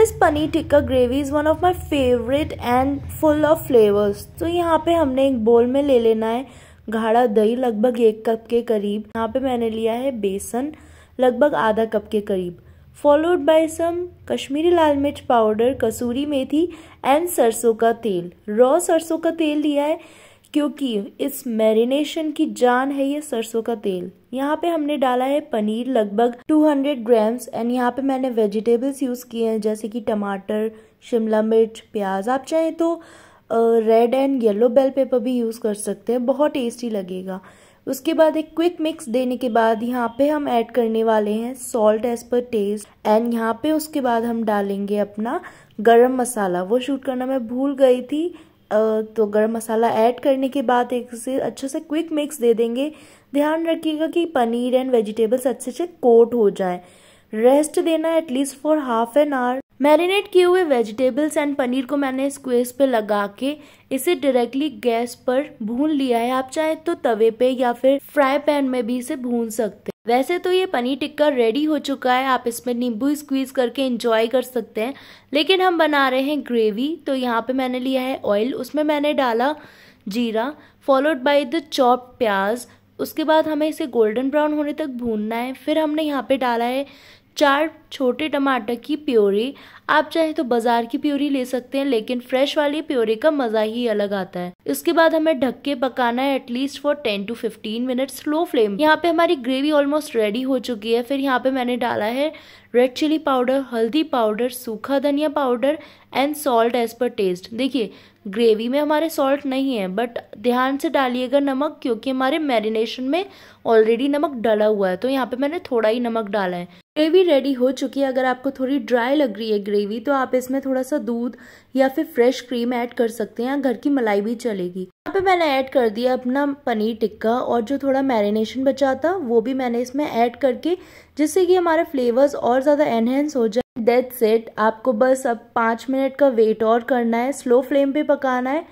this paneer tikka gravy is one of my favourite and full of flavours तो यहाँ पे हमने एक बोल में ले लेना है गाढ़ा दही लगभग एक कप के करीब यहाँ पे मैंने लिया है बेसन लगभग आधा कप के करीब फॉलोड बाय सम कश्मीरी लाल मिर्च पाउडर कसूरी मेथी एंड सरसों का तेल रॉ सरसों का तेल लिया है क्योंकि इस मैरिनेशन की जान है ये सरसों का तेल यहाँ पे हमने डाला है पनीर लगभग 200 ग्राम्स एंड यहाँ पे मैंने वेजिटेबल्स यूज़ किए हैं जैसे कि टमाटर शिमला मिर्च प्याज आप चाहें तो red and yellow bell pepper भी यूज़ कर सकते हैं बहुत टेस्टी लगेगा उसके बाद एक क्विक मिक्स देने के बाद यहाँ पे हम ऐड करने वाले हैं salt as per taste and यहाँ पे उसके बाद हम डालेंगे अपना गरम मसाला वो शूट करना मैं भूल गई थी तो गरम मसाला ऐड करने के बाद एक से अच्छे से क्विक मिक्स दे देंगे ध्यान रखिएगा कि पनीर एंड वेजिटेबल्स अच्छे से कोट हो जाएं रेस्ट देना at least for half an hour marinate किए हुए वेजिटेबल्स एंड पनीर को मैंने स्क्वेज पे लगा के इसे डायरेक्टली गैस पर भून लिया है आप चाहे तो तवे पे या फिर फ्राई पैन में भी इसे भून सकते हैं वैसे तो ये पनीर टिक्का रेडी हो चुका है आप इसमें नींबू स्क्वीज़ करके इंजॉय कर सकते हैं लेकिन हम बना रहे हैं ग्रेवी तो यहाँ पे मैंने लिया है ऑयल उसमें मैंने डाला जीरा फॉलोड बाय द चॉप प्याज उसके बाद हमें इसे गोल्डन ब्राउन होने तक भूनना है फिर हमने यहाँ पे डाला है चार छोटे टमाटर की प्योरी आप चाहे तो बाजार की प्योरी ले सकते हैं लेकिन फ्रेश वाली प्योरी का मज़ा ही अलग आता है इसके बाद हमें ढक के पकाना है at least for ten to fifteen minute slow flame यहाँ पे हमारी ग्रेवी ऑलमोस्ट रेडी हो चुकी है फिर यहाँ पे मैंने डाला है रेड चिली पाउडर हल्दी पाउडर सूखा धनिया powder and salt as per taste देखिए ग्रेवी में हमारे सॉल्ट नहीं है बट ध्यान से डालिएगा नमक क्योंकि हमारे मैरिनेशन में ऑलरेडी नमक डाला हुआ है तो यहाँ पे मैंने थोड़ा ही नमक डाला है ग्रेवी रेडी हो चुकी है अगर आपको थोड़ी ड्राई लग रही है ग्रेवी तो आप इसमें थोड़ा सा दूध या फिर फ्रेश क्रीम ऐड कर सकते हैं घर की मलाई भी चलेगी यहाँ पे मैंने ऐड कर दिया अपना पनीर टिक्का और जो थोड़ा मैरिनेशन बचा था वो भी मैंने इसमें ऐड करके जिससे कि हमारे फ्लेवर्स और ज़्यादा एनहेंस हो जाए डेथ सेट आपको बस अब पाँच मिनट का वेट और करना है स्लो फ्लेम पे पकाना है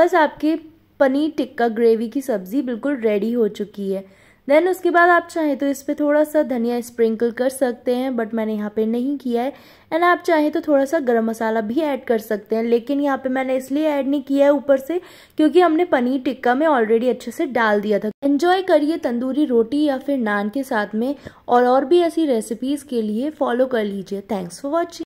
बस आपके पनीर टिक्का ग्रेवी की सब्ज़ी बिल्कुल रेडी हो चुकी है देन उसके बाद आप चाहें तो इस पर थोड़ा सा धनिया स्प्रिंकल कर सकते हैं बट मैंने यहाँ पे नहीं किया है एंड आप चाहें तो थोड़ा सा गरम मसाला भी ऐड कर सकते हैं लेकिन यहाँ पे मैंने इसलिए ऐड नहीं किया है ऊपर से क्योंकि हमने पनीर टिक्का में ऑलरेडी अच्छे से डाल दिया था एंजॉय करिए तंदूरी रोटी या फिर नान के साथ में और, और भी ऐसी रेसिपीज़ के लिए फॉलो कर लीजिए थैंक्स फॉर वॉचिंग